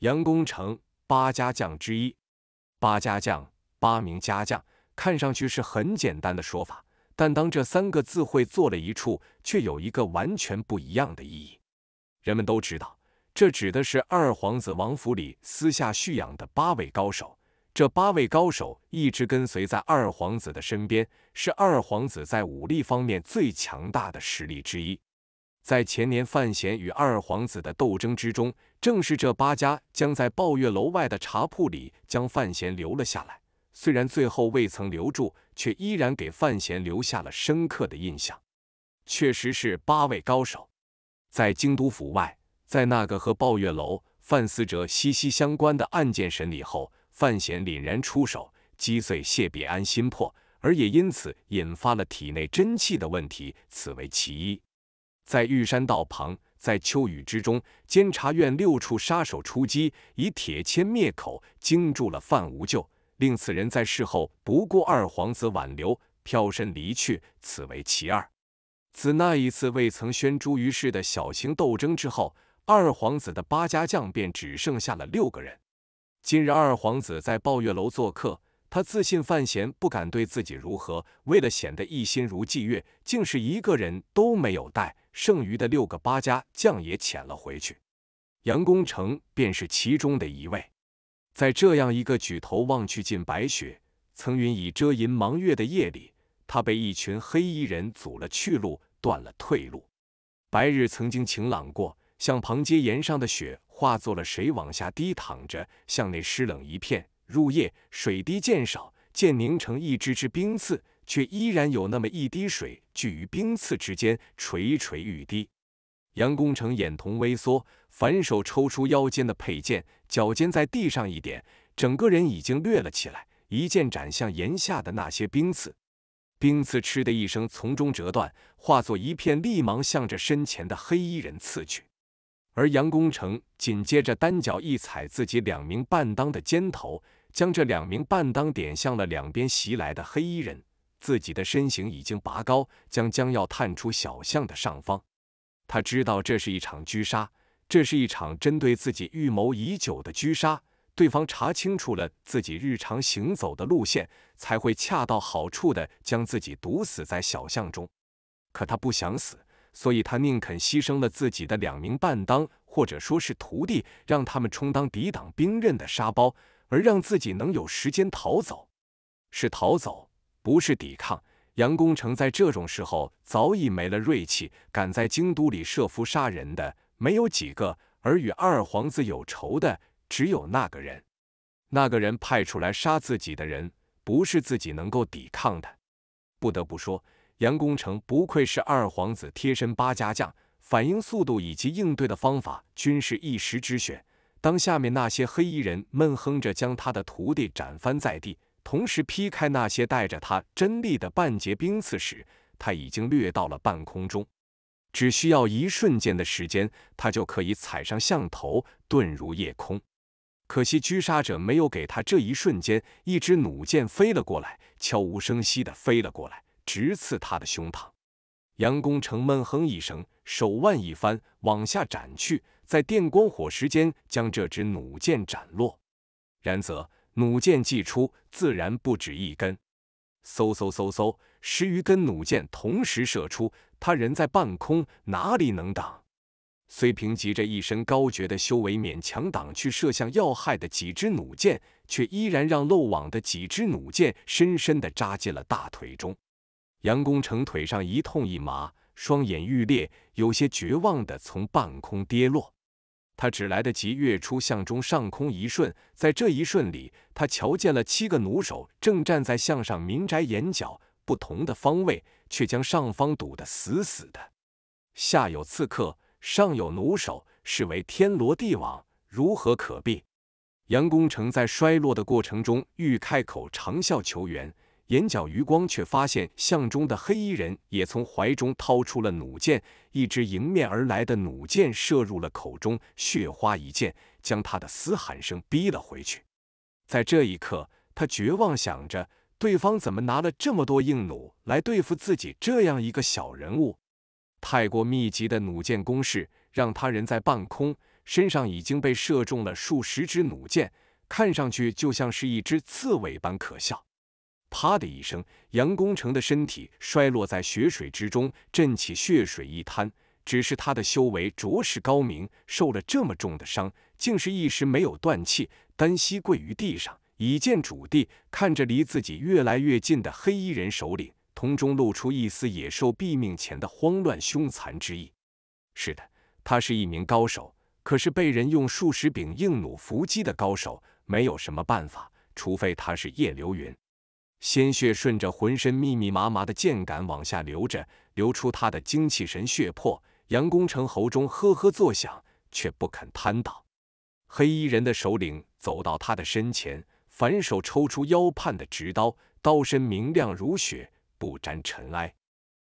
杨功成，八家将之一。八家将，八名家将，看上去是很简单的说法，但当这三个字汇做了一处，却有一个完全不一样的意义。人们都知道，这指的是二皇子王府里私下蓄养的八位高手。这八位高手一直跟随在二皇子的身边，是二皇子在武力方面最强大的实力之一。在前年范闲与二皇子的斗争之中，正是这八家将在抱月楼外的茶铺里将范闲留了下来。虽然最后未曾留住，却依然给范闲留下了深刻的印象。确实是八位高手。在京都府外，在那个和抱月楼、范思哲息息相关的案件审理后，范闲凛然出手，击碎谢必安心魄，而也因此引发了体内真气的问题，此为其一。在玉山道旁，在秋雨之中，监察院六处杀手出击，以铁签灭口，惊住了范无救，令此人在事后不顾二皇子挽留，飘身离去。此为其二。自那一次未曾宣诸于世的小型斗争之后，二皇子的八家将便只剩下了六个人。今日二皇子在抱月楼做客，他自信范闲不敢对自己如何，为了显得一心如霁月，竟是一个人都没有带。剩余的六个八家将也潜了回去，杨功成便是其中的一位。在这样一个举头望去尽白雪，层云已遮银茫月的夜里，他被一群黑衣人阻了去路，断了退路。白日曾经晴朗过，向旁街沿上的雪化作了水往下滴淌着，向内湿冷一片。入夜，水滴渐少，渐凝成一支支冰刺。却依然有那么一滴水聚于冰刺之间，垂垂欲滴。杨功成眼瞳微缩，反手抽出腰间的佩剑，脚尖在地上一点，整个人已经掠了起来，一剑斩向檐下的那些冰刺。冰刺“嗤”的一声从中折断，化作一片立马向着身前的黑衣人刺去。而杨功成紧接着单脚一踩，自己两名半当的肩头，将这两名半当点向了两边袭来的黑衣人。自己的身形已经拔高，将将要探出小巷的上方。他知道这是一场狙杀，这是一场针对自己预谋已久的狙杀。对方查清楚了自己日常行走的路线，才会恰到好处的将自己毒死在小巷中。可他不想死，所以他宁肯牺牲了自己的两名伴当，或者说是徒弟，让他们充当抵挡兵刃的沙包，而让自己能有时间逃走。是逃走。不是抵抗，杨公成在这种时候早已没了锐气。敢在京都里设伏杀人的没有几个，而与二皇子有仇的只有那个人。那个人派出来杀自己的人，不是自己能够抵抗的。不得不说，杨公成不愧是二皇子贴身八家将，反应速度以及应对的方法均是一时之选。当下面那些黑衣人闷哼着将他的徒弟斩翻在地。同时劈开那些带着他真力的半截冰刺时，他已经掠到了半空中，只需要一瞬间的时间，他就可以踩上象头，遁入夜空。可惜狙杀者没有给他这一瞬间，一支弩箭飞了过来，悄无声息地飞了过来，直刺他的胸膛。杨功成闷哼一声，手腕一翻，往下斩去，在电光火石间将这支弩箭斩落。然则。弩箭既出，自然不止一根。嗖嗖嗖嗖，十余根弩箭同时射出，他人在半空，哪里能挡？虽凭借着一身高绝的修为勉强挡去射向要害的几支弩箭，却依然让漏网的几支弩箭深深的扎进了大腿中。杨功成腿上一痛一麻，双眼欲裂，有些绝望的从半空跌落。他只来得及跃出巷中上空一瞬，在这一瞬里，他瞧见了七个弩手正站在巷上民宅檐角，不同的方位，却将上方堵得死死的。下有刺客，上有弩手，是为天罗地网，如何可避？杨公成在衰落的过程中，欲开口长啸求援。眼角余光却发现，巷中的黑衣人也从怀中掏出了弩箭，一支迎面而来的弩箭射入了口中，血花一溅，将他的嘶喊声逼了回去。在这一刻，他绝望想着：对方怎么拿了这么多硬弩来对付自己这样一个小人物？太过密集的弩箭攻势，让他人在半空，身上已经被射中了数十支弩箭，看上去就像是一只刺猬般可笑。啪的一声，杨功成的身体摔落在血水之中，震起血水一滩。只是他的修为着实高明，受了这么重的伤，竟是一时没有断气，单膝跪于地上，以见主地，看着离自己越来越近的黑衣人首领，瞳中露出一丝野兽毙命前的慌乱凶残之意。是的，他是一名高手，可是被人用数十柄硬弩伏击的高手，没有什么办法，除非他是叶流云。鲜血顺着浑身密密麻麻的剑杆往下流着，流出他的精气神血魄。杨公成喉中呵呵作响，却不肯瘫倒。黑衣人的首领走到他的身前，反手抽出腰畔的直刀，刀身明亮如雪，不沾尘埃。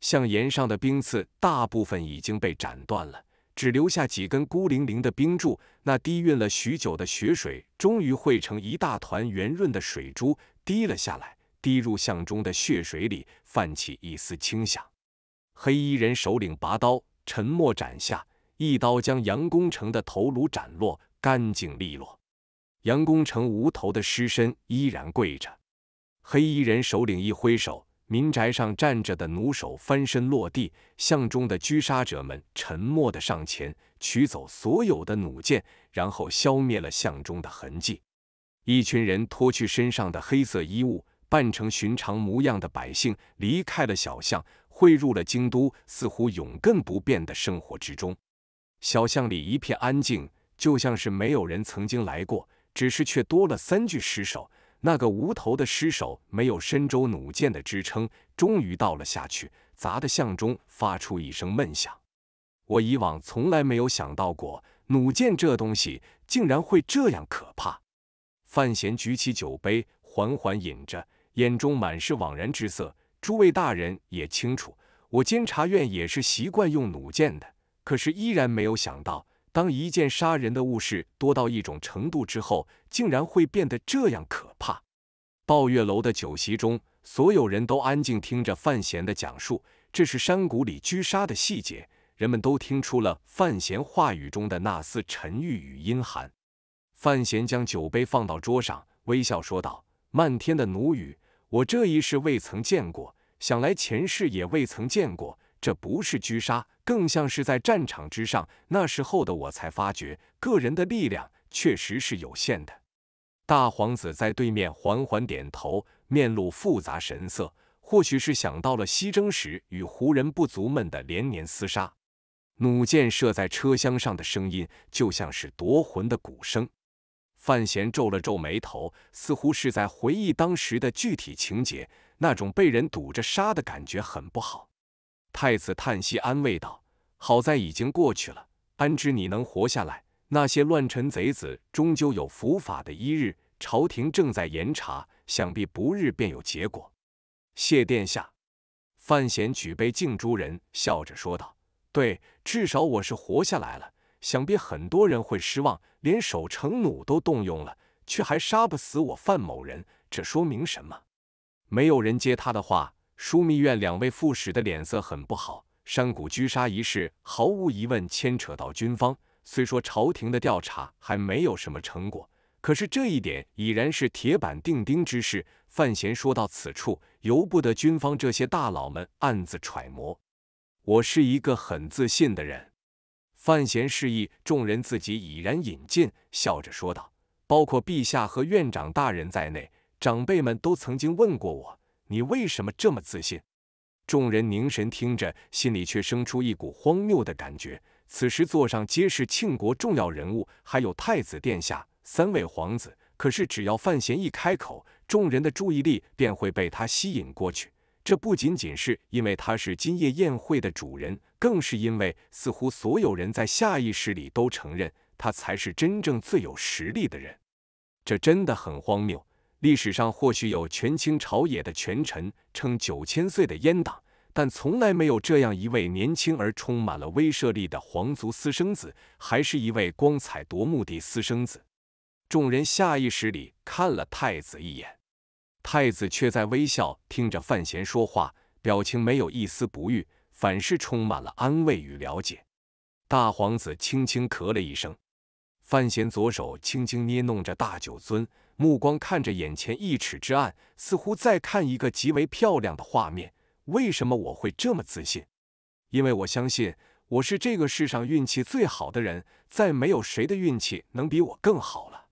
象岩上的冰刺大部分已经被斩断了，只留下几根孤零零的冰柱。那滴运了许久的雪水，终于汇成一大团圆润的水珠，滴了下来。滴入巷中的血水里，泛起一丝清响。黑衣人首领拔刀，沉默斩下，一刀将杨功成的头颅斩落，干净利落。杨功成无头的尸身依然跪着。黑衣人首领一挥手，民宅上站着的弩手翻身落地。巷中的狙杀者们沉默的上前，取走所有的弩箭，然后消灭了巷中的痕迹。一群人脱去身上的黑色衣物。扮成寻常模样的百姓离开了小巷，汇入了京都似乎永亘不变的生活之中。小巷里一片安静，就像是没有人曾经来过，只是却多了三具尸首。那个无头的尸首没有深州弩箭的支撑，终于倒了下去，砸得巷中发出一声闷响。我以往从来没有想到过，弩箭这东西竟然会这样可怕。范闲举起酒杯，缓缓饮着。眼中满是惘然之色。诸位大人也清楚，我监察院也是习惯用弩箭的，可是依然没有想到，当一件杀人的误事多到一种程度之后，竟然会变得这样可怕。抱月楼的酒席中，所有人都安静听着范闲的讲述，这是山谷里狙杀的细节，人们都听出了范闲话语中的那丝沉郁与阴寒。范闲将酒杯放到桌上，微笑说道：“漫天的弩雨。”我这一世未曾见过，想来前世也未曾见过。这不是狙杀，更像是在战场之上。那时候的我才发觉，个人的力量确实是有限的。大皇子在对面缓缓点头，面露复杂神色，或许是想到了西征时与胡人部族们的连年厮杀。弩箭射在车厢上的声音，就像是夺魂的鼓声。范闲皱了皱眉头，似乎是在回忆当时的具体情节。那种被人堵着杀的感觉很不好。太子叹息安慰道：“好在已经过去了，安知你能活下来？那些乱臣贼子终究有伏法的一日。朝廷正在严查，想必不日便有结果。”谢殿下。范闲举杯敬诸人，笑着说道：“对，至少我是活下来了。”想必很多人会失望，连守城弩都动用了，却还杀不死我范某人，这说明什么？没有人接他的话。枢密院两位副使的脸色很不好。山谷狙杀一事，毫无疑问牵扯到军方。虽说朝廷的调查还没有什么成果，可是这一点已然是铁板钉钉之事。范闲说到此处，由不得军方这些大佬们暗自揣摩。我是一个很自信的人。范闲示意众人自己已然引进，笑着说道：“包括陛下和院长大人在内，长辈们都曾经问过我，你为什么这么自信？”众人凝神听着，心里却生出一股荒谬的感觉。此时座上皆是庆国重要人物，还有太子殿下、三位皇子。可是只要范闲一开口，众人的注意力便会被他吸引过去。这不仅仅是因为他是今夜宴会的主人。更是因为，似乎所有人在下意识里都承认他才是真正最有实力的人，这真的很荒谬。历史上或许有权倾朝野的权臣称九千岁的阉党，但从来没有这样一位年轻而充满了威慑力的皇族私生子，还是一位光彩夺目的私生子。众人下意识里看了太子一眼，太子却在微笑听着范闲说话，表情没有一丝不悦。反是充满了安慰与了解。大皇子轻轻咳了一声，范闲左手轻轻捏弄着大酒樽，目光看着眼前一尺之暗，似乎在看一个极为漂亮的画面。为什么我会这么自信？因为我相信我是这个世上运气最好的人，再没有谁的运气能比我更好了。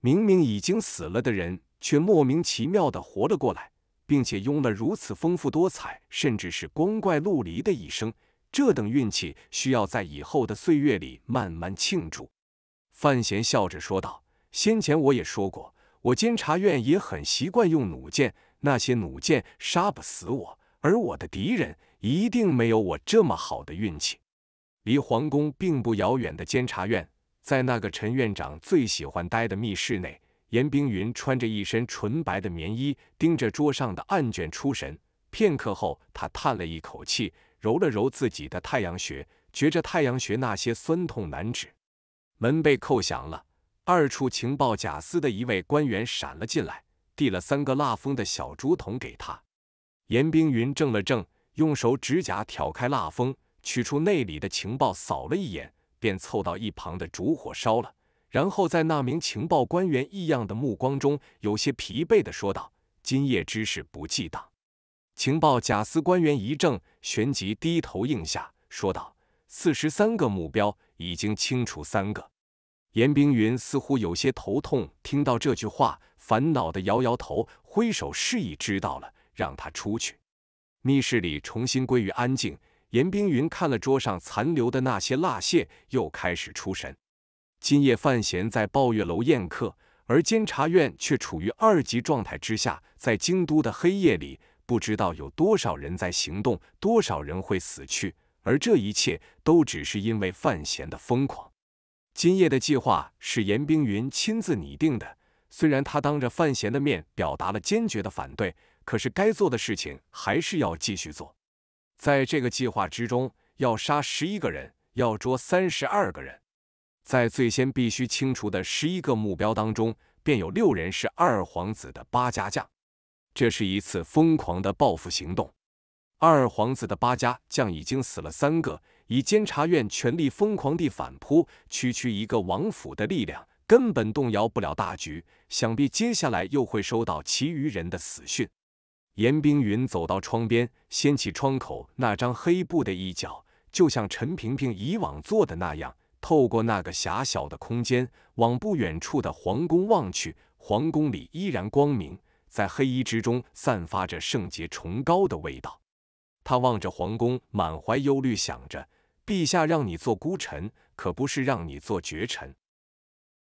明明已经死了的人，却莫名其妙的活了过来。并且拥了如此丰富多彩，甚至是光怪陆离的一生，这等运气需要在以后的岁月里慢慢庆祝。范闲笑着说道：“先前我也说过，我监察院也很习惯用弩箭，那些弩箭杀不死我，而我的敌人一定没有我这么好的运气。”离皇宫并不遥远的监察院，在那个陈院长最喜欢待的密室内。严冰云穿着一身纯白的棉衣，盯着桌上的案卷出神。片刻后，他叹了一口气，揉了揉自己的太阳穴，觉着太阳穴那些酸痛难止。门被叩响了，二处情报假司的一位官员闪了进来，递了三个蜡封的小竹筒给他。严冰云怔了怔，用手指甲挑开蜡封，取出内里的情报，扫了一眼，便凑到一旁的烛火烧了。然后在那名情报官员异样的目光中，有些疲惫地说道：“今夜之事不记档。”情报假司官员一怔，旋即低头应下，说道：“四十三个目标，已经清除三个。”严冰云似乎有些头痛，听到这句话，烦恼地摇摇头，挥手示意知道了，让他出去。密室里重新归于安静。严冰云看了桌上残留的那些蜡屑，又开始出神。今夜范闲在抱月楼宴客，而监察院却处于二级状态之下。在京都的黑夜里，不知道有多少人在行动，多少人会死去。而这一切都只是因为范闲的疯狂。今夜的计划是严冰云亲自拟定的，虽然他当着范闲的面表达了坚决的反对，可是该做的事情还是要继续做。在这个计划之中，要杀十一个人，要捉三十二个人。在最先必须清除的十一个目标当中，便有六人是二皇子的八家将。这是一次疯狂的报复行动。二皇子的八家将已经死了三个，以监察院权力疯狂地反扑，区区一个王府的力量根本动摇不了大局。想必接下来又会收到其余人的死讯。严冰云走到窗边，掀起窗口那张黑布的一角，就像陈萍萍以往做的那样。透过那个狭小的空间，往不远处的皇宫望去，皇宫里依然光明，在黑衣之中散发着圣洁崇高的味道。他望着皇宫，满怀忧虑，想着：陛下让你做孤臣，可不是让你做绝臣。